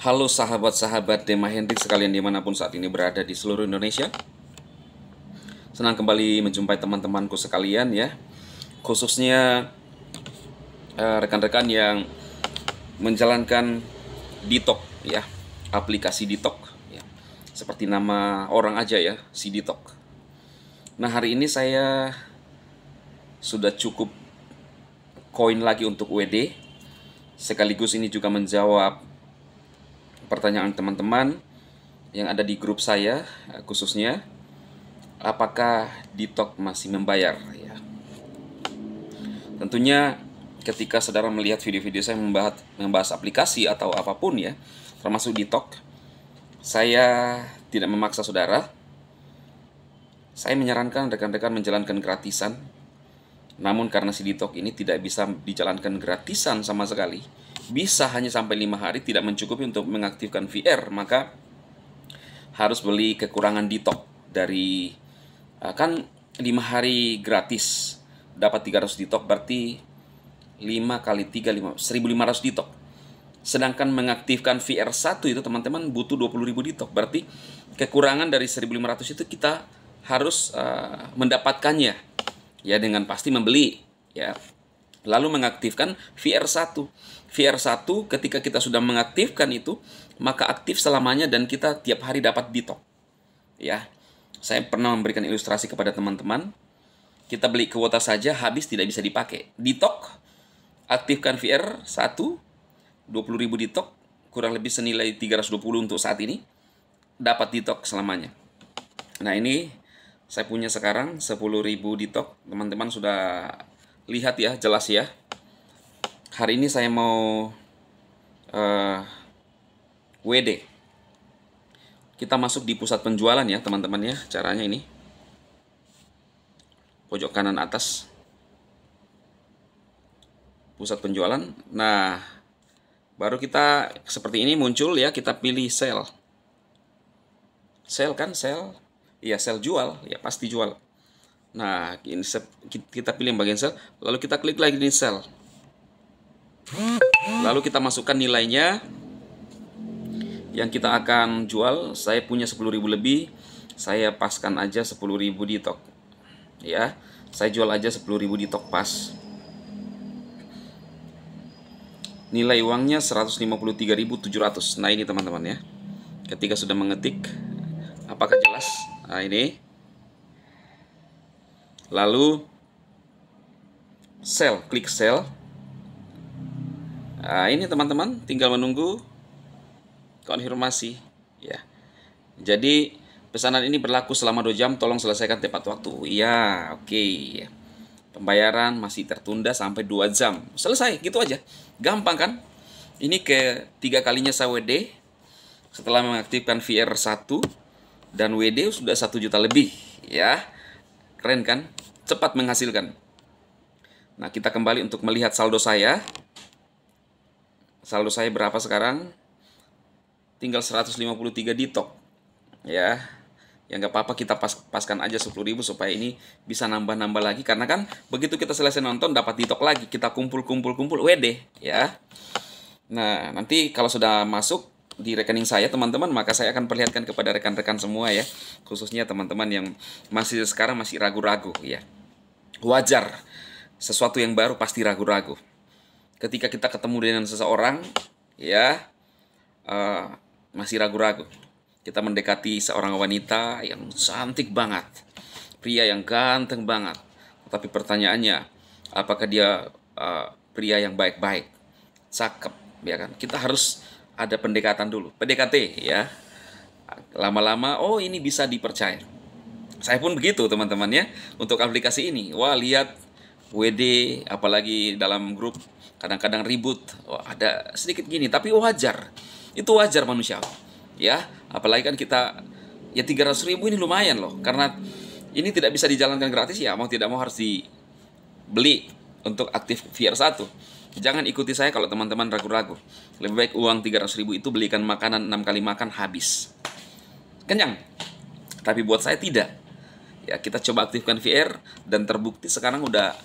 Halo sahabat-sahabat Dema Hendrik sekalian dimanapun saat ini berada di seluruh Indonesia Senang kembali menjumpai teman-temanku sekalian ya Khususnya eh, rekan-rekan uh, yang menjalankan Ditok ya Aplikasi Ditok ya. Seperti nama orang aja ya, si Ditok Nah hari ini saya sudah cukup koin lagi untuk WD sekaligus ini juga menjawab pertanyaan teman-teman yang ada di grup saya eh, khususnya apakah Ditok masih membayar ya. Tentunya ketika saudara melihat video-video saya membahas membahas aplikasi atau apapun ya, termasuk Ditok, saya tidak memaksa saudara. Saya menyarankan rekan-rekan menjalankan gratisan. Namun karena si Ditok ini tidak bisa dijalankan gratisan sama sekali, bisa hanya sampai lima hari tidak mencukupi untuk mengaktifkan VR, maka harus beli kekurangan ditok dari eh, kan lima hari gratis dapat 300 ditok berarti 5 kali 3 5, 1500 ditok. Sedangkan mengaktifkan VR1 itu teman-teman butuh 20.000 ditok. Berarti kekurangan dari 1500 itu kita harus uh, mendapatkannya ya dengan pasti membeli ya lalu mengaktifkan VR1. VR1 ketika kita sudah mengaktifkan itu, maka aktif selamanya dan kita tiap hari dapat bitok. Ya. Saya pernah memberikan ilustrasi kepada teman-teman. Kita beli kuota saja habis tidak bisa dipakai. Ditok aktifkan VR 1 20.000 ditok kurang lebih senilai 320 untuk saat ini dapat ditok selamanya. Nah, ini saya punya sekarang 10.000 ditok. Teman-teman sudah lihat ya jelas ya. Hari ini saya mau uh, eh, WD. Kita masuk di pusat penjualan ya teman-teman ya. Caranya ini. Pojok kanan atas. Pusat penjualan. Nah, baru kita seperti ini muncul ya. Kita pilih sell. Sell kan sell. Iya sell jual. Ya pasti jual. Nah, insert, kita pilih bagian sel, lalu kita klik lagi di sel. Lalu kita masukkan nilainya yang kita akan jual. Saya punya 10.000 lebih, saya paskan aja 10.000 di tok. Ya, saya jual aja 10.000 di tok pas. Nilai uangnya 153.700. Nah, ini teman-teman ya. Ketika sudah mengetik apakah jelas? Nah, ini lalu sell, klik sell. Nah, ini teman-teman tinggal menunggu konfirmasi ya. Jadi pesanan ini berlaku selama 2 jam, tolong selesaikan tepat waktu. Iya, oke. Okay. Ya. Pembayaran masih tertunda sampai 2 jam. Selesai, gitu aja. Gampang kan? Ini ke tiga kalinya saya WD setelah mengaktifkan VR1 dan WD sudah 1 juta lebih ya. Keren kan? cepat menghasilkan. Nah, kita kembali untuk melihat saldo saya. Saldo saya berapa sekarang? Tinggal 153 di Ya. Ya nggak apa-apa kita pas paskan aja 10 ribu supaya ini bisa nambah-nambah lagi karena kan begitu kita selesai nonton dapat ditok lagi, kita kumpul-kumpul-kumpul WD ya. Nah, nanti kalau sudah masuk di rekening saya teman-teman maka saya akan perlihatkan kepada rekan-rekan semua ya khususnya teman-teman yang masih sekarang masih ragu-ragu ya wajar sesuatu yang baru pasti ragu-ragu. Ketika kita ketemu dengan seseorang, ya uh, masih ragu-ragu. Kita mendekati seorang wanita yang cantik banget, pria yang ganteng banget. Tapi pertanyaannya, apakah dia uh, pria yang baik-baik, cakep, ya kan? Kita harus ada pendekatan dulu, PDKT, ya. Lama-lama, oh ini bisa dipercaya saya pun begitu teman-teman ya untuk aplikasi ini. Wah lihat WD apalagi dalam grup kadang-kadang ribut Wah, ada sedikit gini tapi wajar itu wajar manusia ya apalagi kan kita ya 300 ribu ini lumayan loh karena ini tidak bisa dijalankan gratis ya mau tidak mau harus dibeli untuk aktif VR1 jangan ikuti saya kalau teman-teman ragu-ragu lebih baik uang 300 ribu itu belikan makanan 6 kali makan habis kenyang tapi buat saya tidak ya kita coba aktifkan VR dan terbukti sekarang udah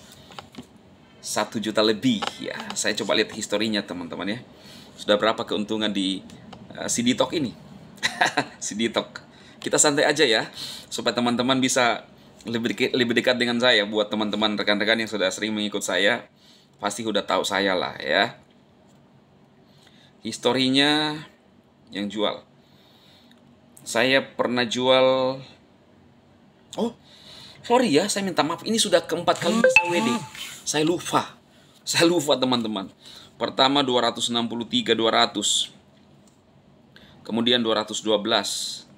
satu juta lebih ya saya coba lihat historinya teman-teman ya sudah berapa keuntungan di uh, eh, CD Talk ini CD Talk kita santai aja ya supaya teman-teman bisa lebih dekat, lebih dekat dengan saya buat teman-teman rekan-rekan yang sudah sering mengikut saya pasti udah tahu saya lah ya historinya yang jual saya pernah jual Oh, sorry ya, saya minta maaf. Ini sudah keempat kali saya WD. Hmm. Saya lupa. Saya lupa teman-teman. Pertama 263 200. Kemudian 212 800.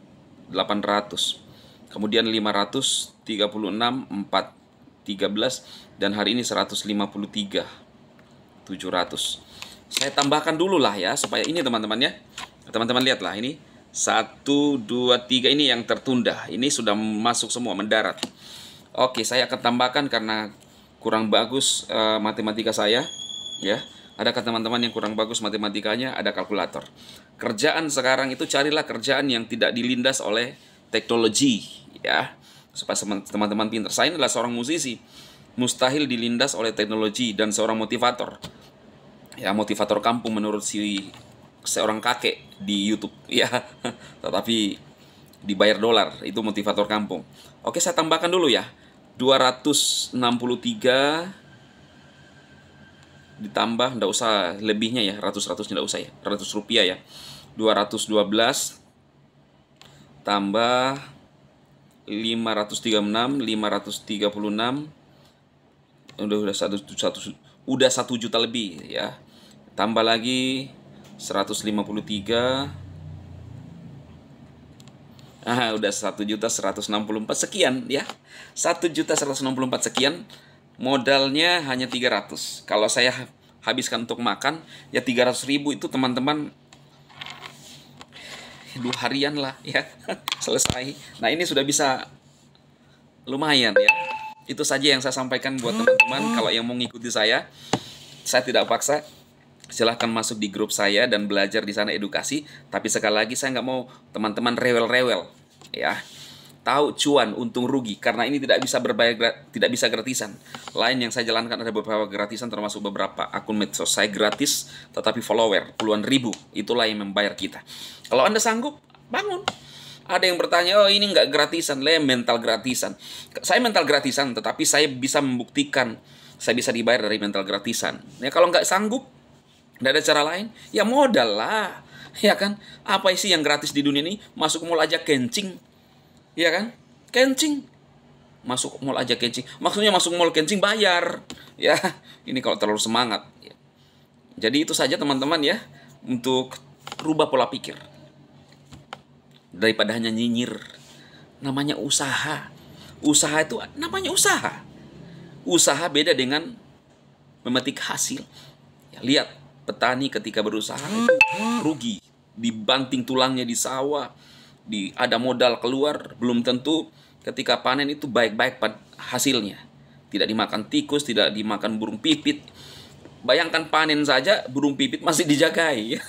Kemudian 536 4 13 dan hari ini 153 700. Saya tambahkan dulu lah ya supaya ini teman-teman ya. Teman-teman lihatlah ini satu, dua, tiga ini yang tertunda. Ini sudah masuk semua, mendarat. Oke, saya akan tambahkan karena kurang bagus uh, matematika saya. Ya, ada teman-teman yang kurang bagus matematikanya, ada kalkulator. Kerjaan sekarang itu carilah kerjaan yang tidak dilindas oleh teknologi. Ya, supaya teman-teman pinter. Saya adalah seorang musisi, mustahil dilindas oleh teknologi dan seorang motivator. Ya, motivator kampung menurut si seorang kakek di YouTube ya tetapi dibayar dolar itu motivator kampung oke saya tambahkan dulu ya 263 ditambah ndak usah lebihnya ya ratus ratus ndak usah ya ratus rupiah ya 212 tambah 536 536 udah udah satu satu udah satu juta lebih ya tambah lagi 153 Ah, udah juta 164 sekian ya. juta 164 sekian. Modalnya hanya 300. Kalau saya habiskan untuk makan, ya 300 ribu itu teman-teman dua harian lah ya. Selesai. Nah, ini sudah bisa lumayan ya. Itu saja yang saya sampaikan buat teman-teman. Kalau yang mau ngikuti saya, saya tidak paksa silahkan masuk di grup saya dan belajar di sana edukasi. Tapi sekali lagi saya nggak mau teman-teman rewel-rewel, ya. Tahu cuan untung rugi karena ini tidak bisa berbayar tidak bisa gratisan. Lain yang saya jalankan ada beberapa gratisan termasuk beberapa akun medsos saya gratis tetapi follower puluhan ribu itulah yang membayar kita. Kalau anda sanggup bangun. Ada yang bertanya, oh ini nggak gratisan, le ya, mental gratisan. Saya mental gratisan, tetapi saya bisa membuktikan saya bisa dibayar dari mental gratisan. Ya kalau nggak sanggup, tidak ada cara lain. Ya modal lah. Ya kan? Apa sih yang gratis di dunia ini? Masuk mall aja kencing. Ya kan? Kencing. Masuk mall aja kencing. Maksudnya masuk mall kencing bayar. Ya, ini kalau terlalu semangat. Jadi itu saja teman-teman ya. Untuk rubah pola pikir. Daripada hanya nyinyir. Namanya usaha. Usaha itu namanya usaha. Usaha beda dengan memetik hasil. Ya, lihat petani ketika berusaha itu rugi, dibanting tulangnya di sawah, di ada modal keluar, belum tentu ketika panen itu baik-baik hasilnya. Tidak dimakan tikus, tidak dimakan burung pipit. Bayangkan panen saja burung pipit masih dijagai.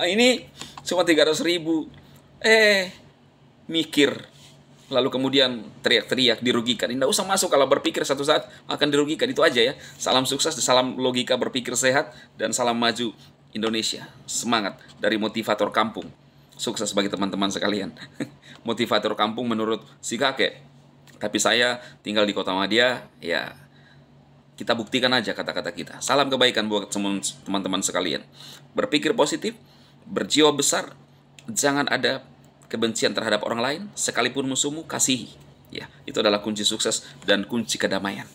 ini cuma 300 ribu. Eh, mikir lalu kemudian teriak-teriak dirugikan. Tidak usah masuk kalau berpikir satu saat akan dirugikan. Itu aja ya. Salam sukses, salam logika berpikir sehat, dan salam maju Indonesia. Semangat dari motivator kampung. Sukses bagi teman-teman sekalian. motivator kampung menurut si kakek. Tapi saya tinggal di kota Madia, ya kita buktikan aja kata-kata kita. Salam kebaikan buat teman-teman sekalian. Berpikir positif, berjiwa besar, jangan ada kebencian terhadap orang lain, sekalipun musuhmu kasihi. Ya, itu adalah kunci sukses dan kunci kedamaian.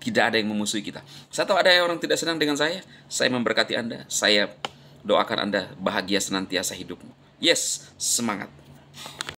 Tidak ada yang memusuhi kita. Saya tahu ada yang orang tidak senang dengan saya, saya memberkati Anda, saya doakan Anda bahagia senantiasa hidupmu. Yes, semangat.